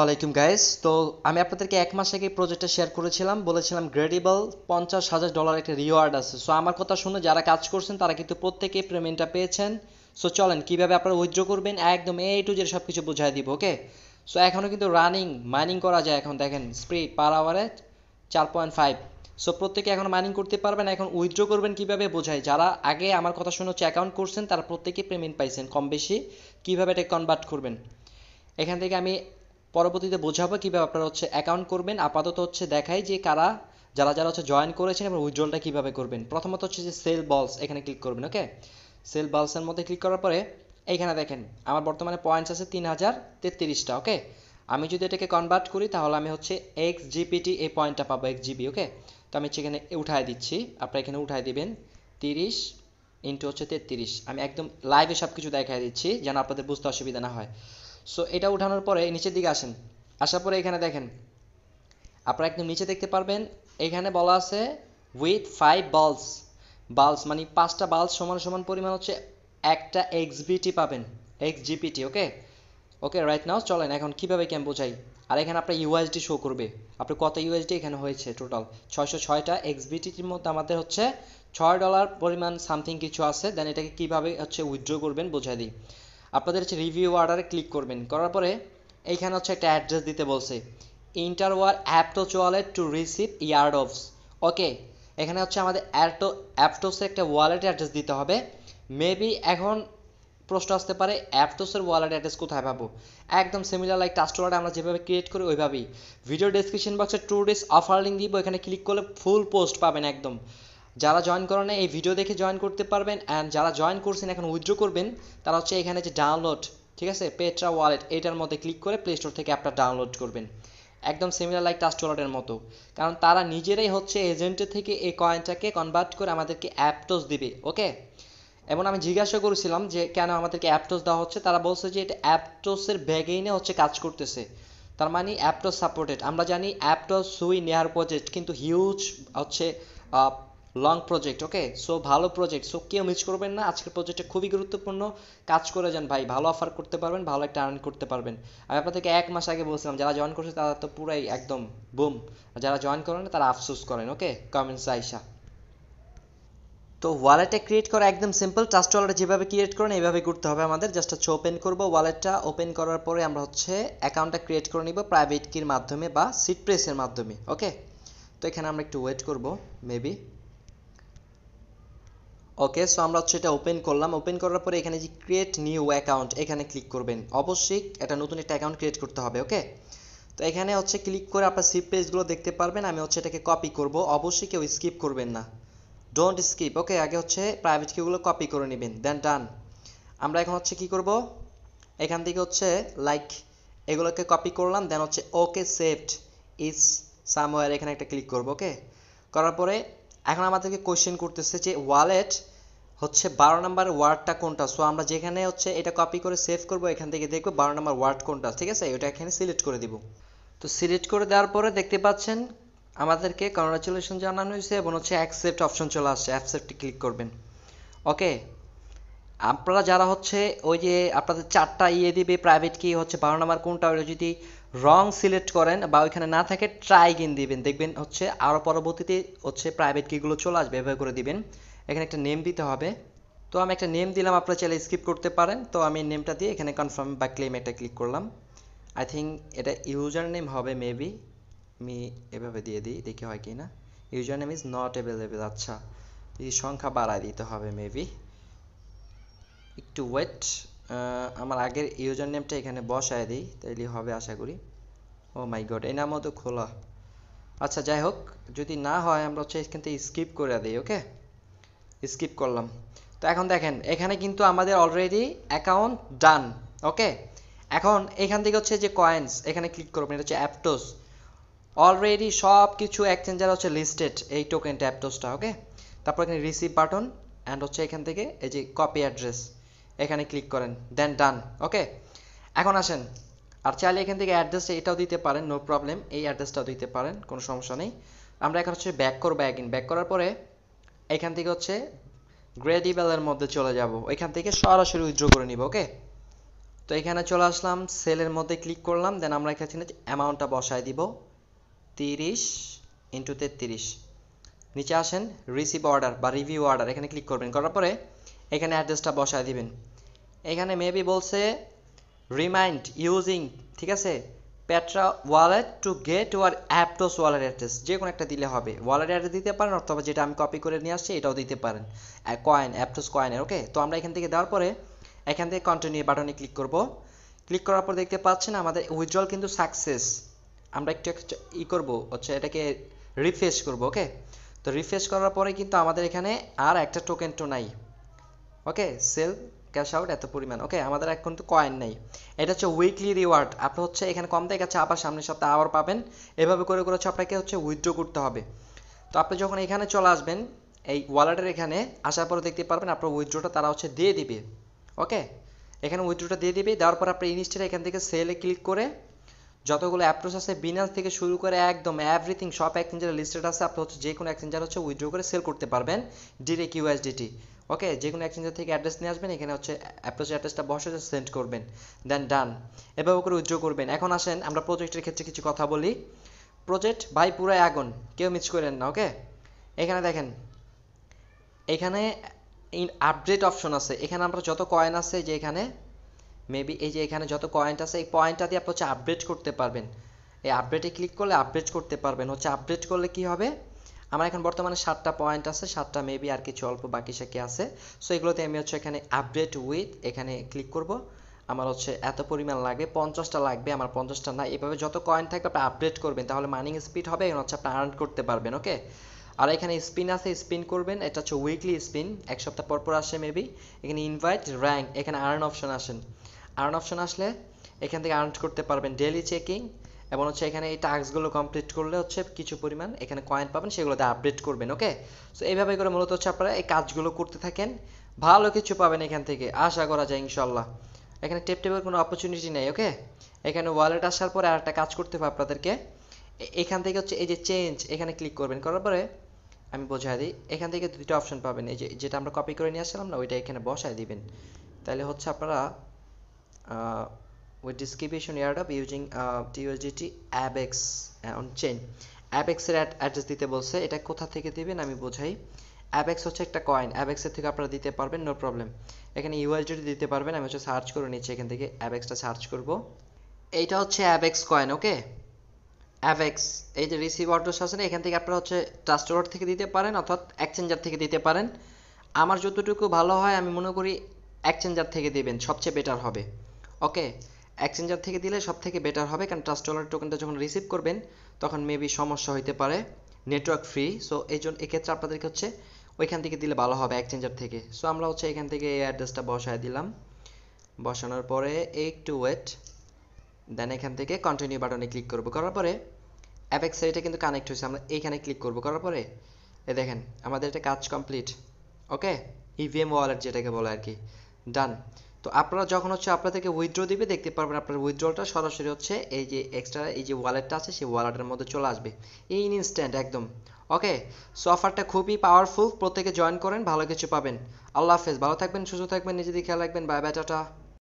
আলাইকুম গাইস তো আমি আপনাদেরকে এক মাস আগে প্রজেক্টটা শেয়ার করেছিলাম বলেছিলাম গ্রেডিবল পঞ্চাশ হাজার ডলার একটা রিওয়ার্ড আছে সো আমার কথা শুনে যারা কাজ করছেন তারা কিন্তু প্রত্যেকে পেমেন্টটা পেয়েছেন সো চলেন কিভাবে আপনারা উইথড্র করবেন একদম এ টু জেড সব কিছু বোঝাই দিব ওকে সো এখনও কিন্তু রানিং মাইনিং করা যায় এখন দেখেন স্প্রিড পার আওয়ারে চার পয়েন্ট ফাইভ সো প্রত্যেকে এখন মাইনিং করতে পারবেন এখন উইথড্র করবেন কিভাবে বোঝাই যারা আগে আমার কথা শুনে হচ্ছে অ্যাকাউন্ট করছেন তারা প্রত্যেকে পেমেন্ট পাইছেন কম বেশি কীভাবে এটা কনভার্ট করবেন এখান থেকে আমি পরবর্তীতে বোঝাবো কিভাবে আপনারা হচ্ছে অ্যাকাউন্ট করবেন আপাতত হচ্ছে দেখাই যে কারা যারা যারা হচ্ছে জয়েন করেছেন এবং উইথড্রলটা কিভাবে করবেন প্রথমত হচ্ছে যে সেল বলস এখানে ক্লিক করবেন ওকে সেল বলসের মধ্যে ক্লিক করার পরে এইখানে দেখেন আমার বর্তমানে পয়েন্টস আছে তিন হাজার তেত্রিশটা ওকে আমি যদি এটাকে কনভার্ট করি তাহলে আমি হচ্ছে এক্স জিপিটি এই পয়েন্টটা পাবো এক্স জিবি ওকে তো আমি সেখানে উঠায় দিচ্ছি আপনারা এখানে উঠায় দিবেন তিরিশ ইন্টু হচ্ছে তেত্রিশ আমি একদম লাইভে সব কিছু দেখায় দিচ্ছি যেন আপনাদের বুঝতে অসুবিধা না হয় সো এটা উঠানোর পরে নিচের দিকে আসেন আসার পরে এখানে দেখেন আপনারা একদম নিচে দেখতে পারবেন এখানে বলা আছে উইথ ফাইভ বালস বালস মানে পাঁচটা বালস সমান সমান পরিমাণ হচ্ছে একটা এক্সবিটি পাবেন X GPT okay okay right now চলেন এখন কিভাবে কি বোঝাই আর এখানে আপনার ইউএসডি শো করবে আপনার কত ইউএসডি এখানে হয়েছে টোটাল ছয়শো ছয়টা এক্সবিটির মধ্যে আমাদের হচ্ছে ছয় ডলার পরিমাণ সামথিং কিছু আছে দেন এটাকে কীভাবে হচ্ছে উইথড্র করবেন বোঝাই দিই আপনাদের হচ্ছে রিভিউ অর্ডারে ক্লিক করবেন করার পরে এইখানে হচ্ছে একটা অ্যাড্রেস দিতে বলছে ইন্টারওয়ার অ্যাপটোচ ওয়ালেট টু রিসিভ ইয়ার্ড ইয়ারডফস ওকে এখানে হচ্ছে আমাদের অ্যাটো অ্যাপটোসের একটা ওয়ালেট অ্যাড্রেস দিতে হবে মেবি এখন প্রশ্ন আসতে পারে অ্যাপটোসের ওয়ালেট অ্যাড্রেস কোথায় পাবো একদম সিমিলার লাইক টাস্ট ওয়ার্ড আমরা যেভাবে ক্রিয়েট করি ওইভাবেই ভিডিও ডেসক্রিপশন বক্সে টু ডেস অফার লিঙ্ক দিব এখানে ক্লিক করলে ফুল পোস্ট পাবেন একদম যারা জয়েন করেন এই ভিডিও দেখে জয়েন করতে পারবেন অ্যান্ড যারা জয়েন করছেন এখন উইথড্র করবেন তারা হচ্ছে এখানে যে ডাউনলোড ঠিক আছে পেট্রা ওয়ালেট এটার মধ্যে ক্লিক করে প্লে স্টোর থেকে অ্যাপটা ডাউনলোড করবেন একদম সিমিলার লাইক টাস্ট ওয়ালেটের মতো কারণ তারা নিজেরাই হচ্ছে এজেন্টের থেকে এই কয়েনটাকে কনভার্ট করে আমাদেরকে অ্যাপটোস দিবে ওকে এবং আমি জিজ্ঞাসা করেছিলাম যে কেন আমাদেরকে অ্যাপটোস দেওয়া হচ্ছে তারা বলছে যে এটা অ্যাপটোসের ব্যাগেইনে হচ্ছে কাজ করতেছে তার মানে অ্যাপটোস সাপোর্টেড আমরা জানি অ্যাপটোস সুই নেয়ার প্রজেক্ট কিন্তু হিউজ হচ্ছে লং প্রজেক্ট ওকে সো ভালো প্রজেক্ট সো কেউ মিস করবেন না আজকের প্রজেক্টটা খুবই গুরুত্বপূর্ণ কাজ করে যান ভাই ভালো অফার করতে পারবেন ভালো একটা আর্ন করতে পারবেন আমি আপনাদেরকে এক মাস আগে বলছিলাম যারা জয়েন করছে তারা তো পুরাই একদম বুম যারা জয়েন করেন না তারা আফসোস করেন ওকে কমেন্টস আইসা তো ওয়ালেটটা ক্রিয়েট করা একদম সিম্পল ট্রাস্ট ওয়ালেট যেভাবে ক্রিয়েট করেন এইভাবে করতে হবে আমাদের জাস্ট হচ্ছে ওপেন করব ওয়ালেটটা ওপেন করার পরে আমরা হচ্ছে অ্যাকাউন্টটা ক্রিয়েট করে নিব প্রাইভেট কির মাধ্যমে বা সিট প্রেসের মাধ্যমে ওকে তো এখানে আমরা একটু ওয়েট করব মেবি ওকে সো আমরা হচ্ছে এটা ওপেন করলাম ওপেন করার পরে এখানে যে ক্রিয়েট নিউ অ্যাকাউন্ট এখানে ক্লিক করবেন অবশ্যই এটা নতুন একটা অ্যাকাউন্ট ক্রিয়েট করতে হবে ওকে তো এখানে হচ্ছে ক্লিক করে আপনার সিপ পেজগুলো দেখতে পারবেন আমি হচ্ছে এটাকে কপি করব অবশ্যই কেউ স্কিপ করবেন না ডোন্ট স্কিপ ওকে আগে হচ্ছে প্রাইভেট কিউগুলো কপি করে নেবেন দেন ডান আমরা এখন হচ্ছে কি করব এখান থেকে হচ্ছে লাইক এগুলোকে কপি করলাম দেন হচ্ছে ওকে সেভড ইজ সামওয়্যার এখানে একটা ক্লিক করব ওকে করার পরে এখন আমাদেরকে কোয়েশ্চেন করতেছে যে ওয়ালেট হচ্ছে বারো নাম্বার ওয়ার্ডটা কোনটা সো আমরা যেখানে হচ্ছে এটা কপি করে সেভ করব এখান থেকে দেখবো বারো নাম্বার ওয়ার্ড কোনটা ঠিক আছে এটা এখানে সিলেক্ট করে দিব তো সিলেক্ট করে দেওয়ার পরে দেখতে পাচ্ছেন আমাদেরকে কংগ্রাচুলেশন জানানো হয়েছে এবং হচ্ছে অ্যাকসেপ্ট অপশন চলে আসছে অ্যাকসেপ্টে ক্লিক করবেন ওকে আপনারা যারা হচ্ছে ওই যে আপনাদের চারটা ইয়ে দিবে প্রাইভেট কি হচ্ছে বারো নাম্বার কোনটা ওইটা যদি রং সিলেক্ট করেন বা ওইখানে না থাকে ট্রাই গিন দিবেন দেখবেন হচ্ছে আরও পরবর্তীতে হচ্ছে প্রাইভেট কিগুলো চলে আসবে এভাবে করে দিবেন এখানে একটা নেম দিতে হবে তো আমি একটা নেম দিলাম আপনারা চাইলে স্কিপ করতে পারেন তো আমি নেমটা দিয়ে এখানে কনফার্ম বা ক্লেম এটা ক্লিক করলাম আই থিঙ্ক এটা ইউজার নেম হবে মেবি আমি এভাবে দিয়ে দিই দেখি হয় কি না user name is not available আচ্ছা এই সংখ্যা বাড়ায় দিতে হবে মেবি একটু ওয়েট আমার আগের ইউজার নেমটা এখানে বসায় দিই তাইলে হবে আশা করি ও মাই গড এই নামও তো খোলা আচ্ছা যাই হোক যদি না হয় আমরা হচ্ছে এখান থেকে স্কিপ করে দিই ওকে স্কিপ করলাম তো এখন দেখেন এখানে কিন্তু আমাদের অলরেডি অ্যাকাউন্ট ডান ওকে এখন এখান থেকে হচ্ছে যে কয়েন্স এখানে ক্লিক করবেন এটা হচ্ছে অ্যাপটোস অলরেডি সব কিছু এক্সচেঞ্জার হচ্ছে লিস্টেড এই টোকেনটা অ্যাপটোসটা ওকে তারপর এখানে রিসিভ বাটন অ্যান্ড হচ্ছে এখান থেকে এই যে কপি অ্যাড্রেস এখানে ক্লিক করেন দেন ডান ওকে এখন আসেন আর চাইলে এখান থেকে অ্যাড্রেসটা এটাও দিতে পারেন নো প্রবলেম এই অ্যাড্রেসটাও দিতে পারেন কোনো সমস্যা নেই আমরা এখন হচ্ছে ব্যাক করবো অ্যাগিন ব্যাক করার পরে এখান থেকে হচ্ছে গ্রেডিবেলের মধ্যে চলে যাব এখান থেকে সরাসরি উইথড্র করে নিব ওকে তো এখানে চলে আসলাম সেলের মধ্যে ক্লিক করলাম দেন আমরা এখানে অ্যামাউন্টটা বসায় দিব তিরিশ ইন্টু তেত্রিশ নিচে আসেন রিসিভ অর্ডার বা রিভিউ অর্ডার এখানে ক্লিক করবেন করার পরে এখানে অ্যাড্রেসটা বসায় দিবেন এখানে মেবি বলছে রিমাইন্ড ইউজিং ঠিক আছে Petra wallet to get your Aptos wallet address যে কোনো একটা দিলে হবে ওয়ালেট অ্যাড্রেস দিতে পারেন অথবা যেটা আমি কপি করে নিয়ে আসছি এটাও দিতে পারেন কয়েন অ্যাপটোস কয়েনের ওকে তো আমরা এখান থেকে দেওয়ার পরে এখান থেকে কন্টিনিউ বাটনে ক্লিক করব ক্লিক করার পর দেখতে পাচ্ছেন আমাদের উইথড্রল কিন্তু সাকসেস আমরা একটু ই করব হচ্ছে এটাকে রিফ্রেশ করব ওকে তো রিফ্রেশ করার পরে কিন্তু আমাদের এখানে আর একটা টোকেন টো নাই ওকে সেল ক্যাশ আউট এত পরিমাণ ওকে আমাদের এখন তো কয়েন নেই এটা হচ্ছে উইকলি রিওয়ার্ড আপনি হচ্ছে এখানে কম থেকে গেছে আবার সামনের সপ্তাহে আবার পাবেন এভাবে করে করে হচ্ছে আপনাকে হচ্ছে উইথড্র করতে হবে তো আপনি যখন এখানে চলে আসবেন এই ওয়ালেটের এখানে আসার পরে দেখতে পারবেন আপনার উইথড্রোটা তারা হচ্ছে দিয়ে দিবে ওকে এখানে উইথড্রোটা দিয়ে দিবে দেওয়ার পর আপনি ইনস্টেন্ট এখান থেকে সেলে ক্লিক করে যতগুলো অ্যাপ্রোচ আছে বিনাস থেকে শুরু করে একদম এভরিথিং সব এক্সচেঞ্জের লিস্টেড আছে আপনি হচ্ছে যে কোনো এক্সচেঞ্জার হচ্ছে উইথড্র করে সেল করতে পারবেন ডিরেক্ট ইউএসডিটি ওকে যে কোনো এক্সচেঞ্জার থেকে অ্যাড্রেস নিয়ে আসবেন এখানে হচ্ছে অ্যাপ্রোচ অ্যাড্রেসটা বসে সেন্ড করবেন দেন ডান এভাবে করে উইথড্র করবেন এখন আসেন আমরা প্রজেক্টের ক্ষেত্রে কিছু কথা বলি প্রজেক্ট বাই পুরো আগুন কেউ মিস করেন না ওকে এখানে দেখেন এখানে আপডেট অপশন আছে এখানে আমরা যত কয়েন আছে যে এখানে মেবি এই যে এখানে যত কয়েন্ট আছে এই পয়েন্টটা দিয়ে আপনি হচ্ছে আপডেট করতে পারবেন এই আপডেটে ক্লিক করলে আপডেট করতে পারবেন হচ্ছে আপডেট করলে কি হবে আমার এখন বর্তমানে সাতটা পয়েন্ট আছে সাতটা মেবি আর কিছু অল্প বাকি সাকি আছে সো এগুলোতে আমি হচ্ছে এখানে আপডেট উইথ এখানে ক্লিক করব আমার হচ্ছে এত পরিমাণ লাগবে পঞ্চাশটা লাগবে আমার পঞ্চাশটা না এভাবে যত কয়েন থাকবে আপনি আপডেট করবেন তাহলে মার্নিং স্পিড হবে এখন হচ্ছে আপনি আর্ন করতে পারবেন ওকে আর এখানে স্পিন আছে স্পিন করবেন এটা হচ্ছে উইকলি স্পিন এক সপ্তাহ পর পর আসে মেবি এখানে ইনভাইট র্যাঙ্ক এখানে আর্ন অপশন আসেন আর্ন অপশন আসলে এখান থেকে আর্ন করতে পারবেন ডেলি চেকিং এবং হচ্ছে এখানে এই টাস্কগুলো কমপ্লিট করলে হচ্ছে কিছু পরিমাণ এখানে কয়েন পাবেন সেগুলোতে আপডেট করবেন ওকে সো এইভাবে করে মূলত হচ্ছে আপনারা এই কাজগুলো করতে থাকেন ভালো কিছু পাবেন এখান থেকে আশা করা যায় ইনশাল্লাহ এখানে টেপ টেপের কোনো অপরচুনিটি নেই ওকে এখানে ওয়ালেট আসার পরে আর একটা কাজ করতে হবে আপনাদেরকে এখান থেকে হচ্ছে এই যে চেঞ্জ এখানে ক্লিক করবেন করার পরে আমি বোঝাই দিই এখান থেকে দুইটা অপশন পাবেন এই যে যেটা আমরা কপি করে নিয়ে আসলাম না ওইটা এখানে বসায় দিবেন তাহলে হচ্ছে আপনারা with distribution yard of using uh, TOGT ABEX uh, on chain ABEX এর অ্যাড্রেস দিতে বলছে এটা কোথা থেকে দিবেন আমি বোঝাই ABEX হচ্ছে একটা কয়েন ABEX এর থেকে আপনারা দিতে পারবেন নো প্রবলেম এখানে ইউএসডিটি দিতে পারবেন আমি হচ্ছে সার্চ করে নিচ্ছি এখান থেকে অ্যাবেক্সটা সার্চ করব এইটা হচ্ছে অ্যাবেক্স কয়েন ওকে অ্যাভেক্স এই যে রিসিভ অর্ডার আছে না এখান থেকে আপনারা হচ্ছে ট্রাস্ট ওয়ালেট থেকে দিতে পারেন অর্থাৎ এক্সচেঞ্জার থেকে দিতে পারেন আমার যতটুকু ভালো হয় আমি মনে করি এক্সচেঞ্জার থেকে দিবেন সবচেয়ে বেটার হবে ওকে এক্সচেঞ্জার থেকে দিলে সব থেকে বেটার হবে কারণ ট্রাস্ট ওয়ালেট টোকেনটা যখন রিসিভ করবেন তখন মেবি সমস্যা হইতে পারে নেটওয়ার্ক ফ্রি সো এই জন্য এক্ষেত্রে আপনাদেরকে হচ্ছে ওইখান থেকে দিলে ভালো হবে এক্সচেঞ্জার থেকে সো আমরা হচ্ছে এখান থেকে এই অ্যাড্রেসটা বসায় দিলাম বসানোর পরে একটু টু ওয়েট দেন এখান থেকে কন্টিনিউ বাটনে ক্লিক করব করার পরে অ্যাপেক্স এটা কিন্তু কানেক্ট হয়েছে আমরা এইখানে ক্লিক করব করার পরে এই দেখেন আমাদের এটা কাজ কমপ্লিট ওকে ইভিএম ওয়ালেট যেটাকে বলে আর কি ডান তো আপনারা যখন হচ্ছে আপনাদেরকে উইথড্র দিবে দেখতে পারবেন আপনার উইথড্রলটা সরাসরি হচ্ছে এই যে এক্সট্রা এই যে ওয়ালেটটা আছে সেই ওয়ালেটের মধ্যে চলে আসবে ইন ইনস্ট্যান্ট একদম ওকে সো খুবই পাওয়ারফুল প্রত্যেকে জয়েন করেন ভালো কিছু পাবেন আল্লাহ হাফেজ ভালো থাকবেন সুস্থ থাকবেন নিজেদের খেয়াল রাখবেন বাই বাই টা